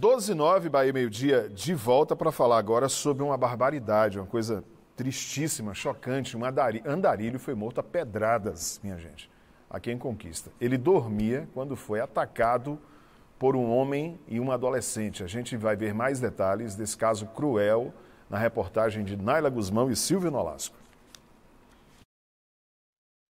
12 Bahia Meio-Dia, de volta para falar agora sobre uma barbaridade, uma coisa tristíssima, chocante. Um andarilho foi morto a pedradas, minha gente, aqui em Conquista. Ele dormia quando foi atacado por um homem e uma adolescente. A gente vai ver mais detalhes desse caso cruel na reportagem de Naila Guzmão e Silvio Nolasco.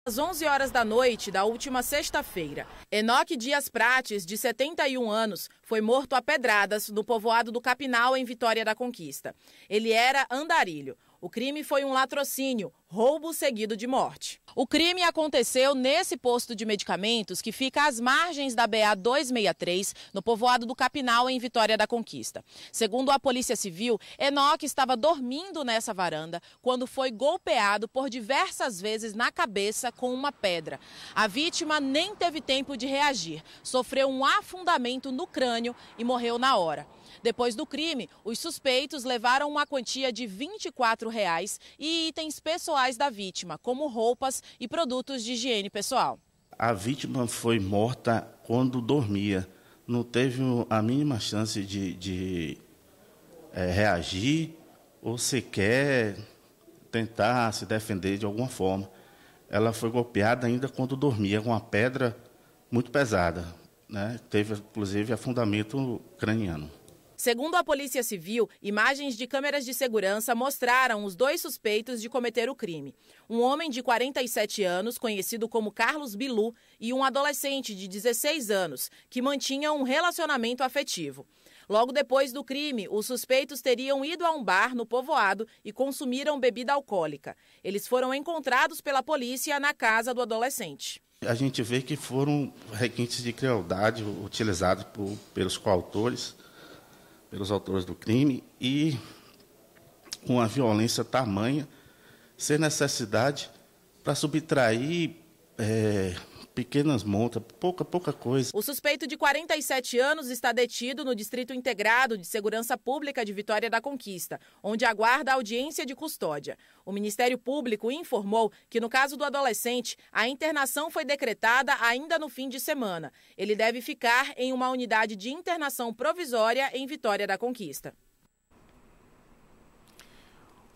Às 11 horas da noite da última sexta-feira, Enoque Dias Prates, de 71 anos, foi morto a pedradas no povoado do Capinal, em Vitória da Conquista. Ele era andarilho. O crime foi um latrocínio, roubo seguido de morte. O crime aconteceu nesse posto de medicamentos que fica às margens da BA 263, no povoado do Capinal, em Vitória da Conquista. Segundo a Polícia Civil, Enoque estava dormindo nessa varanda quando foi golpeado por diversas vezes na cabeça com uma pedra. A vítima nem teve tempo de reagir, sofreu um afundamento no crânio e morreu na hora. Depois do crime, os suspeitos levaram uma quantia de R$ 24 reais e itens pessoais pessoais da vítima, como roupas e produtos de higiene pessoal. A vítima foi morta quando dormia. Não teve a mínima chance de, de é, reagir ou sequer tentar se defender de alguma forma. Ela foi golpeada ainda quando dormia com uma pedra muito pesada. Né? Teve, inclusive, afundamento craniano. Segundo a Polícia Civil, imagens de câmeras de segurança mostraram os dois suspeitos de cometer o crime. Um homem de 47 anos, conhecido como Carlos Bilu, e um adolescente de 16 anos, que mantinham um relacionamento afetivo. Logo depois do crime, os suspeitos teriam ido a um bar no povoado e consumiram bebida alcoólica. Eles foram encontrados pela polícia na casa do adolescente. A gente vê que foram requintes de crueldade utilizados por, pelos coautores pelos autores do crime e com uma violência tamanha, sem necessidade, para subtrair é, pequenas montas, pouca, pouca coisa. O suspeito de 47 anos está detido no Distrito Integrado de Segurança Pública de Vitória da Conquista, onde aguarda audiência de custódia. O Ministério Público informou que, no caso do adolescente, a internação foi decretada ainda no fim de semana. Ele deve ficar em uma unidade de internação provisória em Vitória da Conquista.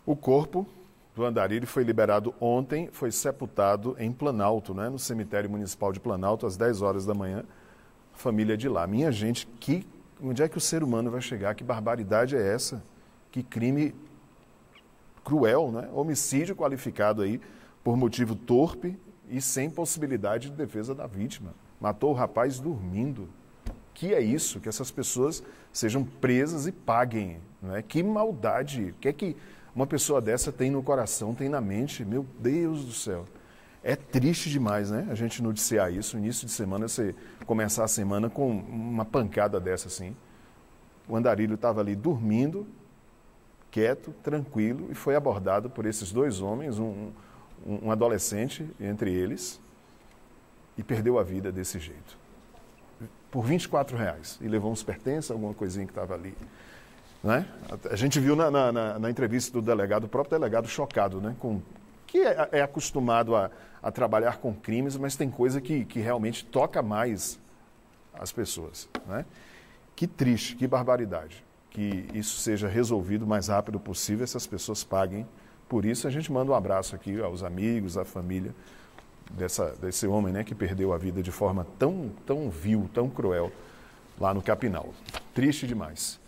O corpo do Andarilho foi liberado ontem, foi sepultado em Planalto, né, no cemitério municipal de Planalto, às 10 horas da manhã. Família é de lá. Minha gente, que onde é que o ser humano vai chegar? Que barbaridade é essa? Que crime cruel, né? Homicídio qualificado aí por motivo torpe e sem possibilidade de defesa da vítima. Matou o rapaz dormindo. Que é isso? Que essas pessoas sejam presas e paguem, né? Que maldade! O que é que uma pessoa dessa tem no coração, tem na mente, meu Deus do céu. É triste demais, né? A gente noticiar isso, início de semana, você começar a semana com uma pancada dessa assim. O andarilho estava ali dormindo, quieto, tranquilo, e foi abordado por esses dois homens, um, um, adolescente entre eles, e perdeu a vida desse jeito. Por 24 reais. E levou uns pertences, alguma coisinha que estava ali. Né? A gente viu na, na, na, entrevista do delegado, o próprio delegado chocado, né? com, que é, é acostumado a, a, trabalhar com crimes, mas tem coisa que, que realmente toca mais as pessoas. Né? Que triste, que barbaridade. Que isso seja resolvido o mais rápido possível, essas pessoas paguem. Por isso, a gente manda um abraço aqui aos amigos, à família dessa, desse homem né, que perdeu a vida de forma tão, tão vil, tão cruel lá no Capinal. Triste demais.